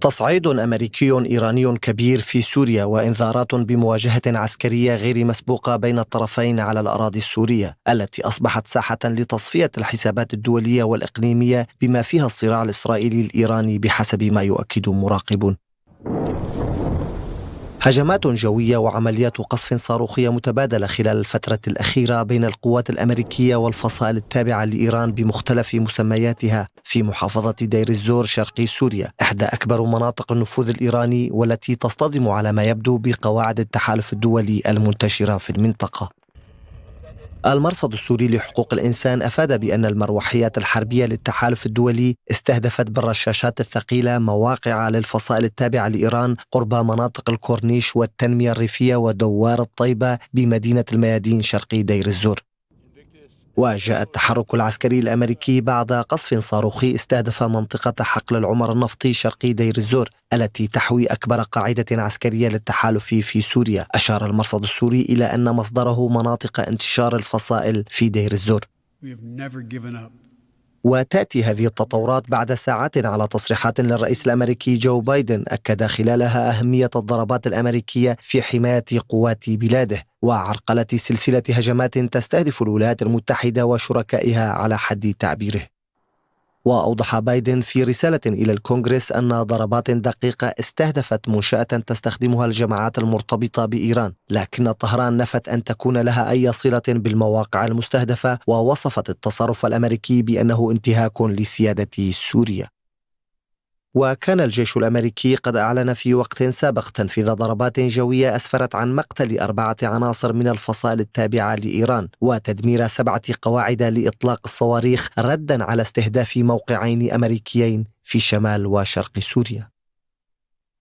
تصعيد امريكي ايراني كبير في سوريا وانذارات بمواجهه عسكريه غير مسبوقه بين الطرفين على الاراضي السوريه التي اصبحت ساحه لتصفيه الحسابات الدوليه والاقليميه بما فيها الصراع الاسرائيلي الايراني بحسب ما يؤكد مراقب هجمات جوية وعمليات قصف صاروخية متبادلة خلال الفترة الأخيرة بين القوات الأمريكية والفصائل التابعة لإيران بمختلف مسمياتها في محافظة دير الزور شرقي سوريا، إحدى أكبر مناطق النفوذ الإيراني والتي تصطدم على ما يبدو بقواعد التحالف الدولي المنتشرة في المنطقة. المرصد السوري لحقوق الإنسان أفاد بأن المروحيات الحربية للتحالف الدولي استهدفت بالرشاشات الثقيلة مواقع للفصائل التابعة لإيران قرب مناطق الكورنيش والتنمية الريفية ودوار الطيبة بمدينة الميادين شرقي دير الزور وجاء التحرك العسكري الامريكي بعد قصف صاروخي استهدف منطقه حقل العمر النفطي شرقي دير الزور التي تحوي اكبر قاعده عسكريه للتحالف في سوريا، اشار المرصد السوري الى ان مصدره مناطق انتشار الفصائل في دير الزور. وتاتي هذه التطورات بعد ساعات على تصريحات للرئيس الامريكي جو بايدن اكد خلالها اهميه الضربات الامريكيه في حمايه قوات بلاده وعرقله سلسله هجمات تستهدف الولايات المتحده وشركائها على حد تعبيره واوضح بايدن في رساله الى الكونغرس ان ضربات دقيقه استهدفت منشاه تستخدمها الجماعات المرتبطه بايران لكن طهران نفت ان تكون لها اي صله بالمواقع المستهدفه ووصفت التصرف الامريكي بانه انتهاك لسياده سوريا وكان الجيش الامريكي قد اعلن في وقت سابق تنفيذ ضربات جويه اسفرت عن مقتل اربعه عناصر من الفصائل التابعه لايران وتدمير سبعه قواعد لاطلاق الصواريخ ردا على استهداف موقعين امريكيين في شمال وشرق سوريا